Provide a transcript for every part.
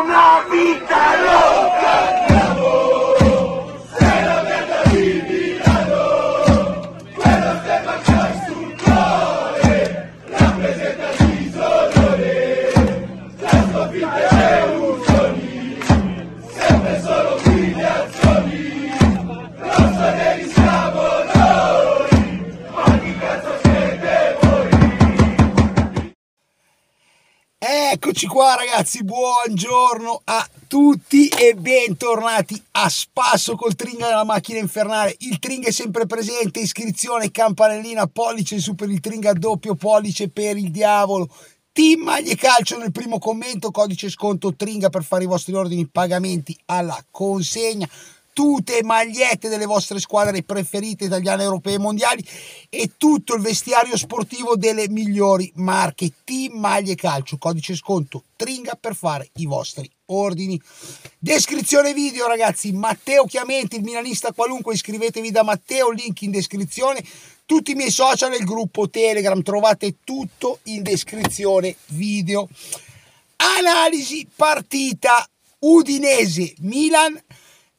una vida. Eccoci qua ragazzi, buongiorno a tutti e bentornati a spasso col tring della macchina infernale. Il tring è sempre presente, iscrizione, campanellina, pollice su per il tring doppio pollice per il diavolo. Team Maglie Calcio nel primo commento, codice sconto Tringa per fare i vostri ordini, pagamenti alla consegna battute e magliette delle vostre squadre preferite italiane, europee e mondiali e tutto il vestiario sportivo delle migliori marche. Team Maglie Calcio, codice sconto Tringa per fare i vostri ordini. Descrizione video ragazzi, Matteo Chiamenti, il milanista qualunque, iscrivetevi da Matteo, link in descrizione. Tutti i miei social e il gruppo Telegram, trovate tutto in descrizione video. Analisi partita Udinese Milan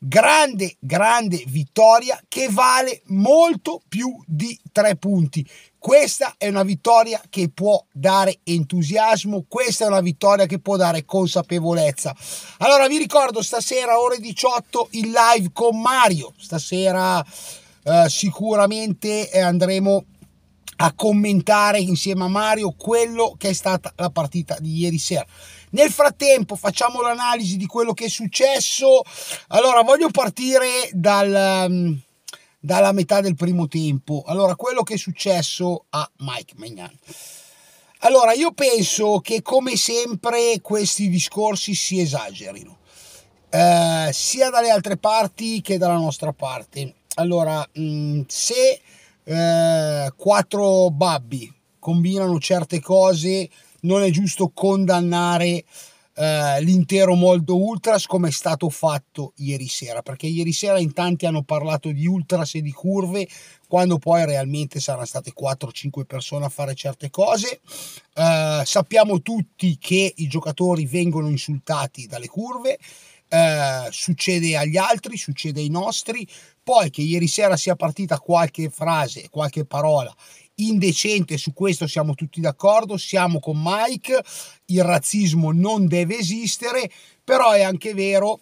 grande, grande vittoria che vale molto più di tre punti. Questa è una vittoria che può dare entusiasmo, questa è una vittoria che può dare consapevolezza. Allora vi ricordo stasera ore 18 in live con Mario, stasera eh, sicuramente eh, andremo a commentare insieme a Mario quello che è stata la partita di ieri sera. Nel frattempo facciamo l'analisi di quello che è successo. Allora, voglio partire dal, mm, dalla metà del primo tempo. Allora, quello che è successo a Mike Magnan. Allora, io penso che come sempre questi discorsi si esagerino, eh, sia dalle altre parti che dalla nostra parte. Allora, mh, mm, se eh, quattro babbi combinano certe cose non è giusto condannare eh, l'intero mondo Ultras come è stato fatto ieri sera, perché ieri sera in tanti hanno parlato di ultras e di curve, quando poi realmente saranno state 4-5 persone a fare certe cose. Eh, sappiamo tutti che i giocatori vengono insultati dalle curve. Eh, succede agli altri, succede ai nostri, poi che ieri sera sia partita qualche frase, qualche parola indecente, su questo siamo tutti d'accordo, siamo con Mike, il razzismo non deve esistere, però è anche vero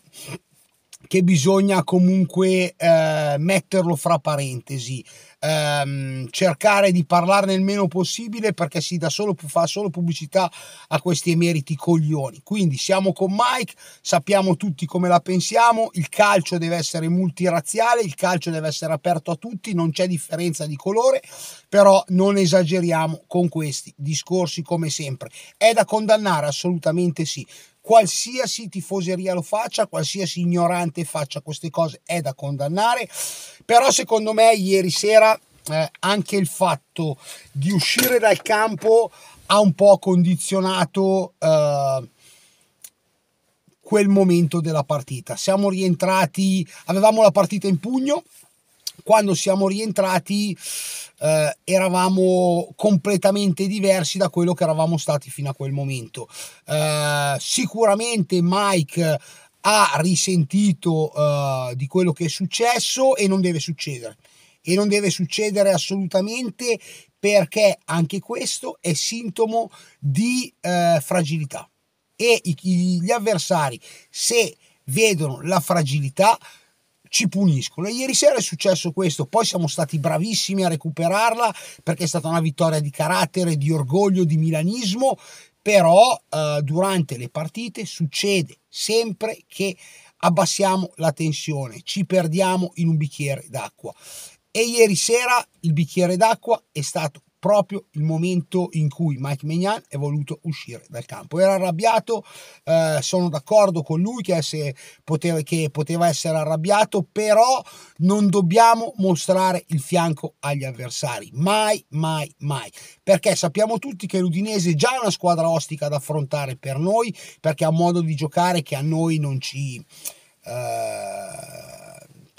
che bisogna comunque eh, metterlo fra parentesi ehm, cercare di parlarne il meno possibile perché si dà solo, fa solo pubblicità a questi emeriti coglioni. Quindi siamo con Mike, sappiamo tutti come la pensiamo, il calcio deve essere multiraziale, il calcio deve essere aperto a tutti, non c'è differenza di colore, però non esageriamo con questi discorsi come sempre. È da condannare assolutamente sì qualsiasi tifoseria lo faccia, qualsiasi ignorante faccia queste cose è da condannare, però secondo me ieri sera eh, anche il fatto di uscire dal campo ha un po' condizionato eh, quel momento della partita. Siamo rientrati, avevamo la partita in pugno, quando siamo rientrati eh, eravamo completamente diversi da quello che eravamo stati fino a quel momento. Eh, sicuramente Mike ha risentito eh, di quello che è successo e non deve succedere. E non deve succedere assolutamente perché anche questo è sintomo di eh, fragilità. E i, gli avversari, se vedono la fragilità, ci puniscono. E ieri sera è successo questo, poi siamo stati bravissimi a recuperarla perché è stata una vittoria di carattere, di orgoglio, di milanismo, però eh, durante le partite succede sempre che abbassiamo la tensione, ci perdiamo in un bicchiere d'acqua. E ieri sera il bicchiere d'acqua è stato proprio il momento in cui Mike Maignan è voluto uscire dal campo. Era arrabbiato, eh, sono d'accordo con lui che, poteva, che poteva essere arrabbiato, però non dobbiamo mostrare il fianco agli avversari, mai, mai, mai, perché sappiamo tutti che l'Udinese è già una squadra ostica da affrontare per noi, perché ha un modo di giocare che a noi non ci... Eh,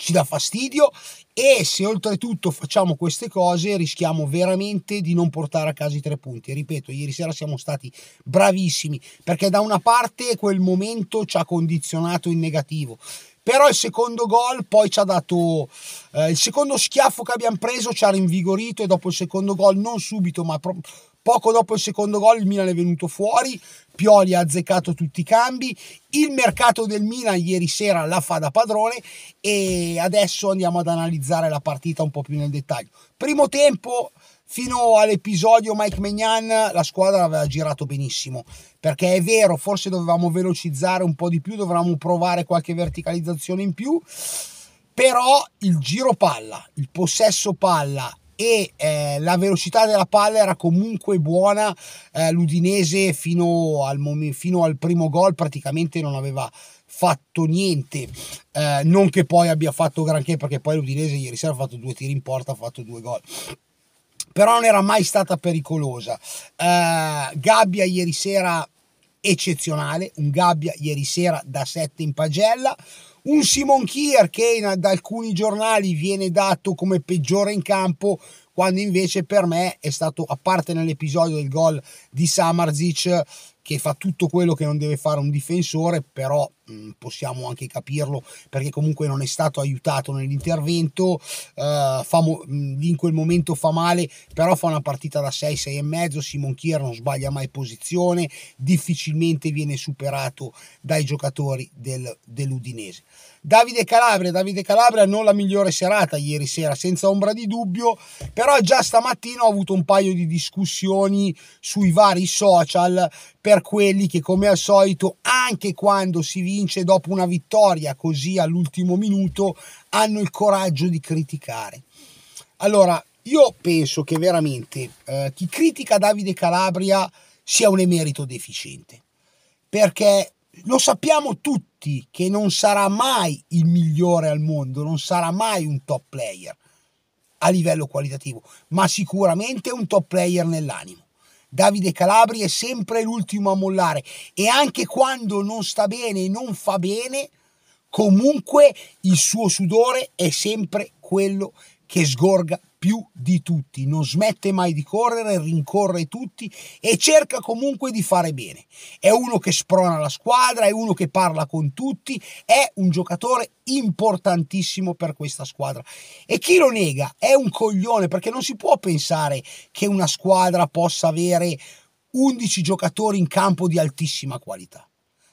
ci dà fastidio e se oltretutto facciamo queste cose rischiamo veramente di non portare a casa i tre punti. Ripeto, ieri sera siamo stati bravissimi perché da una parte quel momento ci ha condizionato in negativo, però il secondo gol poi ci ha dato eh, il secondo schiaffo che abbiamo preso ci ha rinvigorito e dopo il secondo gol non subito ma proprio Poco dopo il secondo gol il Milan è venuto fuori, Pioli ha azzeccato tutti i cambi, il mercato del Milan ieri sera la fa da padrone e adesso andiamo ad analizzare la partita un po' più nel dettaglio. Primo tempo fino all'episodio Mike Magnan, la squadra aveva girato benissimo perché è vero forse dovevamo velocizzare un po' di più dovevamo provare qualche verticalizzazione in più però il giro palla il possesso palla e eh, la velocità della palla era comunque buona, eh, l'Udinese fino al, mom- fino al primo gol praticamente non aveva fatto niente. Eh, non che poi abbia fatto granché, perché poi l'Udinese ieri sera ha fatto due tiri in porta, ha fatto due gol. Però non era mai stata pericolosa. Eh, Gabbia ieri sera eccezionale, un Gabbia ieri sera da 7 in pagella, un Simon Kier che da alcuni giornali viene dato come peggiore in campo, quando invece per me è stato, a parte nell'episodio del gol di Samarzic, che fa tutto quello che non deve fare un difensore, però mh, mm, possiamo anche capirlo perché comunque non è stato aiutato nell'intervento, eh, mo- mm, in quel momento fa male, però fa una partita da 6, 6 e mezzo, Simon Kier non sbaglia mai posizione, difficilmente viene superato dai giocatori del, dell'Udinese. Davide Calabria, Davide Calabria non la migliore serata ieri sera, senza ombra di dubbio, però già stamattina ho avuto un paio di discussioni sui vari social per quelli che come al solito anche quando si vince dopo una vittoria così all'ultimo minuto hanno il coraggio di criticare. Allora, io penso che veramente eh, chi critica Davide Calabria sia un emerito deficiente, perché lo sappiamo tutti che non sarà mai il migliore al mondo, non sarà mai un top player a livello qualitativo, ma sicuramente un top player nell'animo. Davide Calabri è sempre l'ultimo a mollare e anche quando non sta bene e non fa bene, comunque il suo sudore è sempre quello che sgorga più di tutti, non smette mai di correre, rincorre tutti e cerca comunque di fare bene. È uno che sprona la squadra, è uno che parla con tutti, è un giocatore importantissimo per questa squadra. E chi lo nega è un coglione perché non si può pensare che una squadra possa avere 11 giocatori in campo di altissima qualità.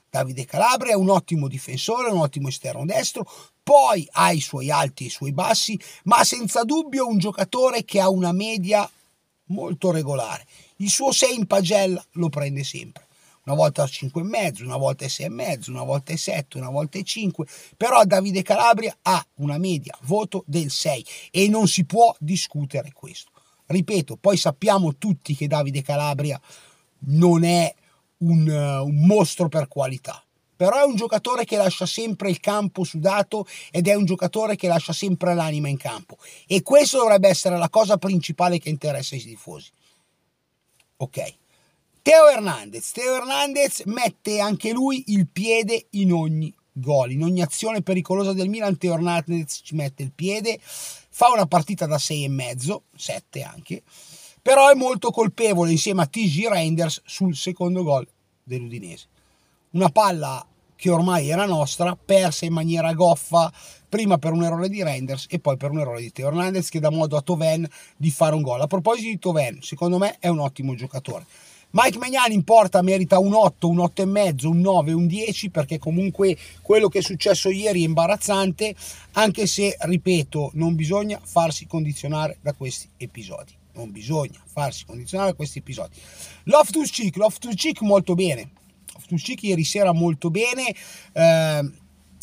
Davide Calabria è un ottimo difensore, un ottimo esterno destro, poi ha i suoi alti e i suoi bassi, ma senza dubbio è un giocatore che ha una media molto regolare. Il suo 6 in pagella lo prende sempre. Una volta 5,5, una volta 6,5, una volta 7, una volta 5, però Davide Calabria ha una media voto del 6 e non si può discutere questo. Ripeto, poi sappiamo tutti che Davide Calabria non è un, eh, un mostro per qualità, però è un giocatore che lascia sempre il campo sudato ed è un giocatore che lascia sempre l'anima in campo e questo dovrebbe essere la cosa principale che interessa i tifosi. Ok. Teo Hernandez, Teo Hernandez mette anche lui il piede in ogni gol, in ogni azione pericolosa del Milan Teo Hernandez ci mette il piede, fa una partita da e mezzo, 7 anche, però è molto colpevole insieme a TG Reinders sul secondo gol dell'Udinese una palla che ormai era nostra, persa in maniera goffa, prima per un errore di Renders e poi per un errore di Teo Hernandez che dà modo a Toven di fare un gol. A proposito di Toven, secondo me è un ottimo giocatore. Mike Magnani in porta merita un 8, un 8 e mezzo, un 9, un 10 perché comunque quello che è successo ieri è imbarazzante, anche se, ripeto, non bisogna farsi condizionare da questi episodi. Non bisogna farsi condizionare da questi episodi. Loftus Cheek, Loftus Cheek molto bene, Ftusci ieri sera molto bene. Eh,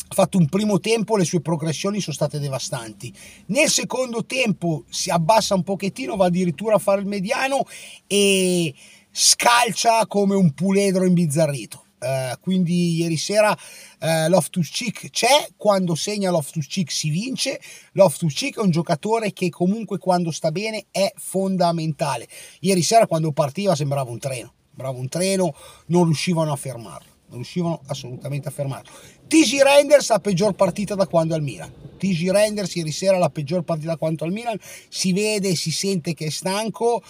ha fatto un primo tempo, le sue progressioni sono state devastanti. Nel secondo tempo si abbassa un pochettino, va addirittura a fare il mediano e scalcia come un puledro imbizzarrito. Uh, quindi ieri sera uh, eh, Loftus Cheek c'è, quando segna Loftus Cheek si vince. Loftus Cheek è un giocatore che comunque quando sta bene è fondamentale. Ieri sera quando partiva sembrava un treno bravo un treno, non riuscivano a fermarlo, non riuscivano assolutamente a fermarlo. TG Renders la peggior partita da quando è al Milan. TG Renders ieri sera la peggior partita da quanto al Milan, si vede, si sente che è stanco, eh,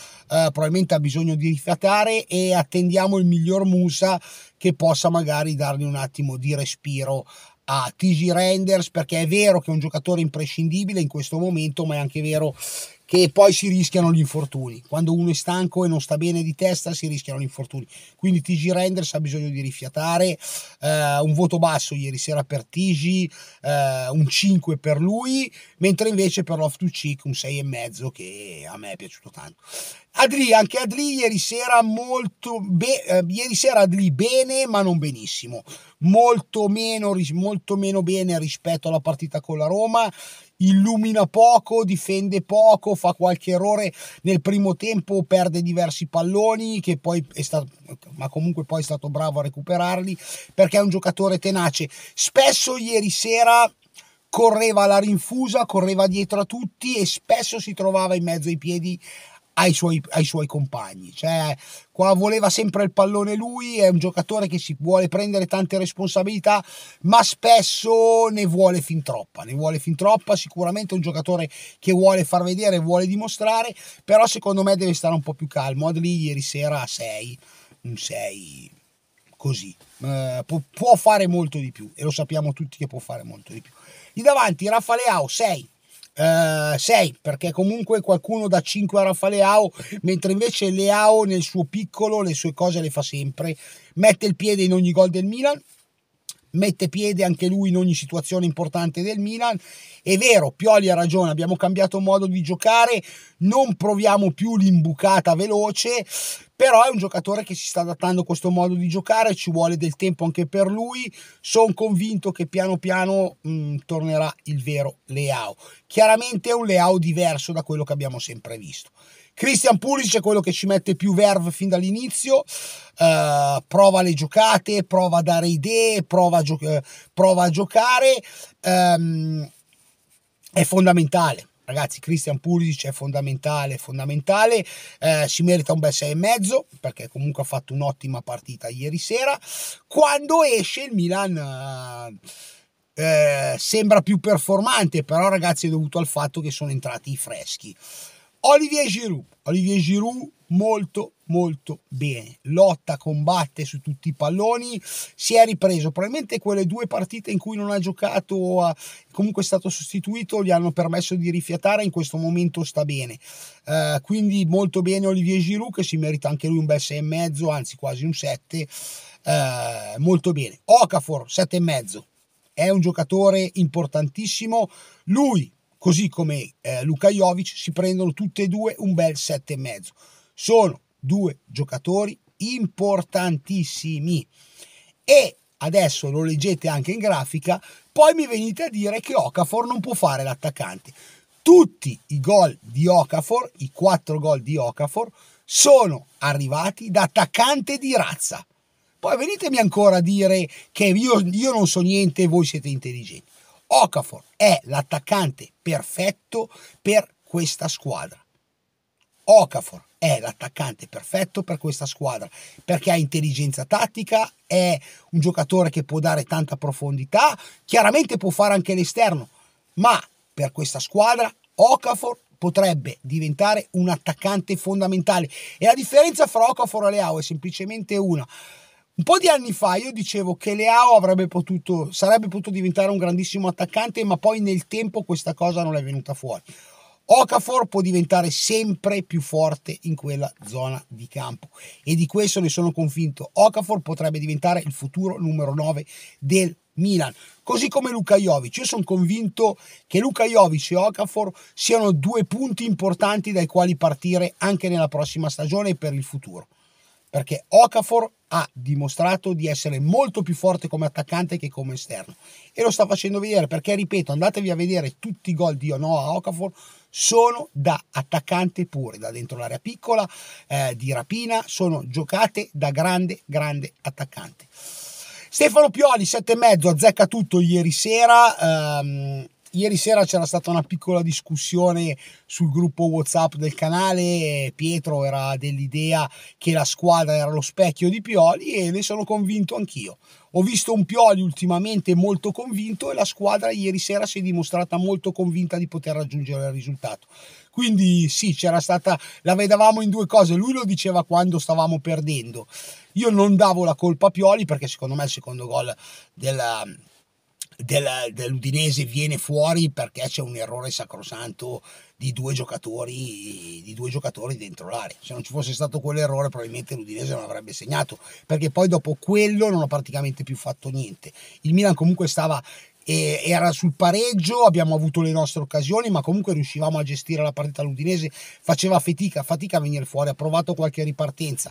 probabilmente ha bisogno di rifiatare e attendiamo il miglior Musa che possa magari dargli un attimo di respiro a TG Renders perché è vero che è un giocatore imprescindibile in questo momento, ma è anche vero che poi si rischiano gli infortuni. Quando uno è stanco e non sta bene di testa si rischiano gli infortuni. Quindi TG Renders ha bisogno di rifiatare, eh, un voto basso ieri sera per TG, eh, un 5 per lui, mentre invece per Love to Cheek un 6,5 che a me è piaciuto tanto. Adli, anche Adli ieri sera molto be- eh, ieri sera Adli bene ma non benissimo molto meno, molto meno bene rispetto alla partita con la Roma illumina poco, difende poco, fa qualche errore nel primo tempo, perde diversi palloni, che poi è stato, ma comunque poi è stato bravo a recuperarli, perché è un giocatore tenace. Spesso ieri sera correva alla rinfusa, correva dietro a tutti e spesso si trovava in mezzo ai piedi ai suoi, ai suoi, compagni. Cioè, qua voleva sempre il pallone lui, è un giocatore che si vuole prendere tante responsabilità, ma spesso ne vuole fin troppa, ne vuole fin troppa, sicuramente è un giocatore che vuole far vedere, vuole dimostrare, però secondo me deve stare un po' più calmo. Adli ieri sera a 6, un 6 così, eh, può, può fare molto di più e lo sappiamo tutti che può fare molto di più. Di davanti Raffa Leao 6, 6 eh, perché comunque qualcuno da 5 a Rafa Leao mentre invece Leao nel suo piccolo le sue cose le fa sempre mette il piede in ogni gol del Milan mette piede anche lui in ogni situazione importante del Milan. È vero, Pioli ha ragione, abbiamo cambiato modo di giocare, non proviamo più l'imbucata veloce, però è un giocatore che si sta adattando a questo modo di giocare, ci vuole del tempo anche per lui, sono convinto che piano piano mh, mm, tornerà il vero Leao. Chiaramente è un Leao diverso da quello che abbiamo sempre visto. Christian Pulisic è quello che ci mette più verve fin dall'inizio, uh, prova le giocate, prova a dare idee, prova a, gio- prova a giocare, um, è fondamentale. Ragazzi, Christian Pulisic è fondamentale, fondamentale, eh, si merita un bel 6,5 perché comunque ha fatto un'ottima partita ieri sera. Quando esce il Milan... Eh, eh, sembra più performante, però ragazzi è dovuto al fatto che sono entrati i freschi. Olivier Giroud, Olivier Giroud molto molto bene, lotta, combatte su tutti i palloni, si è ripreso, probabilmente quelle due partite in cui non ha giocato o comunque è stato sostituito gli hanno permesso di rifiatare, in questo momento sta bene, uh, quindi molto bene Olivier Giroud che si merita anche lui un bel 6,5, anzi quasi un 7, uh, eh, molto bene. Okafor 7,5, è un giocatore importantissimo, lui così come eh, Luka Jovic, si prendono tutte e due un bel 7,5. Sono due giocatori importantissimi. E adesso lo leggete anche in grafica, poi mi venite a dire che Okafor non può fare l'attaccante. Tutti i gol di Okafor, i quattro gol di Okafor, sono arrivati da attaccante di razza. Poi venitemi ancora a dire che io, io non so niente e voi siete intelligenti. Okafor è l'attaccante perfetto per questa squadra. Okafor è l'attaccante perfetto per questa squadra perché ha intelligenza tattica, è un giocatore che può dare tanta profondità, chiaramente può fare anche l'esterno, ma per questa squadra Okafor potrebbe diventare un attaccante fondamentale e la differenza fra Okafor e Leao è semplicemente una. Un po' di anni fa io dicevo che Leao avrebbe potuto, sarebbe potuto diventare un grandissimo attaccante, ma poi nel tempo questa cosa non è venuta fuori. Okafor può diventare sempre più forte in quella zona di campo e di questo ne sono convinto. Okafor potrebbe diventare il futuro numero 9 del Milan, così come Luka Jovic. Io sono convinto che Luka Jovic e Okafor siano due punti importanti dai quali partire anche nella prossima stagione e per il futuro perché Okafor ha dimostrato di essere molto più forte come attaccante che come esterno e lo sta facendo vedere perché ripeto andatevi a vedere tutti i gol di Onoa Okafor sono da attaccante pure da dentro l'area piccola eh, di rapina sono giocate da grande grande attaccante Stefano Pioli e mezzo azzecca tutto ieri sera ehm, ieri sera c'era stata una piccola discussione sul gruppo WhatsApp del canale. Pietro era dell'idea che la squadra era lo specchio di Pioli e ne sono convinto anch'io. Ho visto un Pioli ultimamente molto convinto e la squadra ieri sera si è dimostrata molto convinta di poter raggiungere il risultato. Quindi sì, c'era stata, la vedevamo in due cose, lui lo diceva quando stavamo perdendo. Io non davo la colpa a Pioli perché secondo me il secondo gol della, della, dell'Udinese viene fuori perché c'è un errore sacrosanto di due giocatori, di due giocatori dentro l'area. Se non ci fosse stato quell'errore, probabilmente l'Udinese non avrebbe segnato, perché poi dopo quello non ha praticamente più fatto niente. Il Milan comunque stava era sul pareggio, abbiamo avuto le nostre occasioni, ma comunque riuscivamo a gestire la partita L'Udinese faceva fatica, fatica a venire fuori, ha provato qualche ripartenza.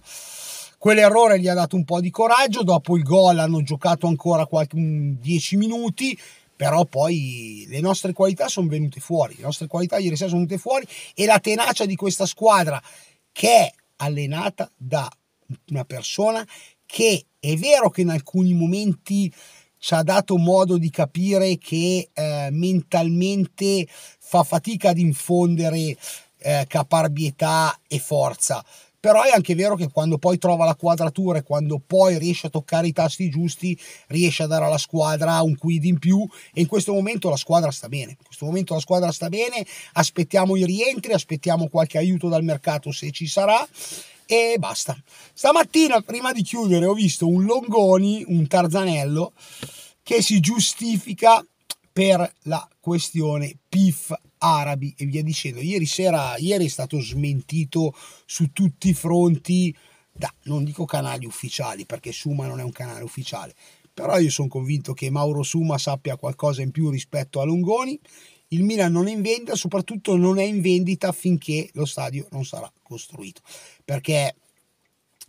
Quell'errore gli ha dato un po' di coraggio, dopo il gol hanno giocato ancora qualche, 10 mm, minuti, però poi le nostre qualità sono venute fuori, le nostre qualità ieri sera sono venute fuori e la tenacia di questa squadra che è allenata da una persona che è vero che in alcuni momenti ci ha dato modo di capire che eh, mentalmente fa fatica ad infondere eh, caparbietà e forza, però è anche vero che quando poi trova la quadratura e quando poi riesce a toccare i tasti giusti riesce a dare alla squadra un quid in più e in questo momento la squadra sta bene in questo momento la squadra sta bene aspettiamo i rientri aspettiamo qualche aiuto dal mercato se ci sarà e basta stamattina prima di chiudere ho visto un Longoni un Tarzanello che si giustifica per la questione PIF arabi e via dicendo. Ieri sera, ieri è stato smentito su tutti i fronti, da, non dico canali ufficiali, perché Suma non è un canale ufficiale, però io sono convinto che Mauro Suma sappia qualcosa in più rispetto a Longoni. Il Milan non è in vendita, soprattutto non è in vendita finché lo stadio non sarà costruito, perché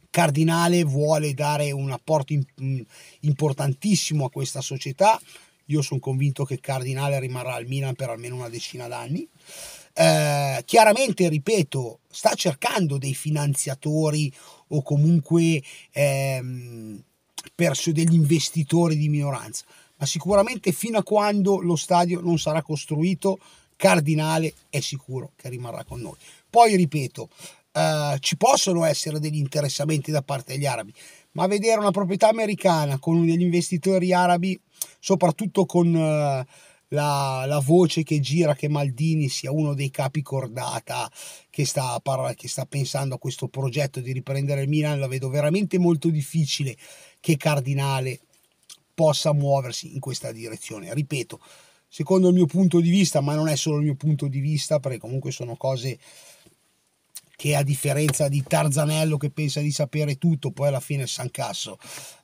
Cardinale vuole dare un apporto importantissimo a questa società, io sono convinto che Cardinale rimarrà al Milan per almeno una decina d'anni. Eh, chiaramente, ripeto, sta cercando dei finanziatori o comunque ehm, degli investitori di minoranza, ma sicuramente fino a quando lo stadio non sarà costruito, Cardinale è sicuro che rimarrà con noi. Poi, ripeto, eh, ci possono essere degli interessamenti da parte degli arabi ma vedere una proprietà americana con degli investitori arabi, soprattutto con eh, la, la voce che gira che Maldini sia uno dei capi cordata che sta, parla, che sta pensando a questo progetto di riprendere il Milan, la vedo veramente molto difficile che Cardinale possa muoversi in questa direzione. Ripeto, secondo il mio punto di vista, ma non è solo il mio punto di vista, perché comunque sono cose che a differenza di Tarzanello che pensa di sapere tutto, poi alla fine san Casso,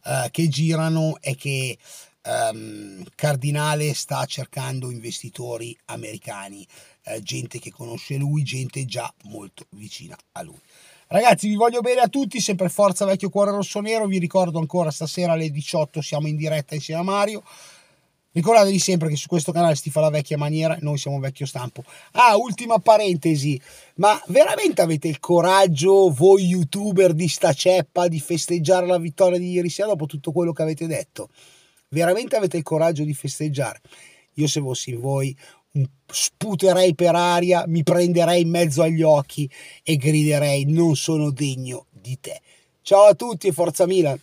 eh, che girano è che ehm, Cardinale sta cercando investitori americani, eh, gente che conosce lui, gente già molto vicina a lui. Ragazzi, vi voglio bene a tutti, sempre forza vecchio cuore rosso nero, vi ricordo ancora stasera alle 18 siamo in diretta insieme a Mario. Ricordatevi sempre che su questo canale si fa la vecchia maniera, noi siamo vecchio stampo. Ah, ultima parentesi, ma veramente avete il coraggio, voi youtuber di sta ceppa, di festeggiare la vittoria di ieri sera dopo tutto quello che avete detto? Veramente avete il coraggio di festeggiare? Io se fossi voi sputerei per aria, mi prenderei in mezzo agli occhi e griderei non sono degno di te. Ciao a tutti e forza Milan!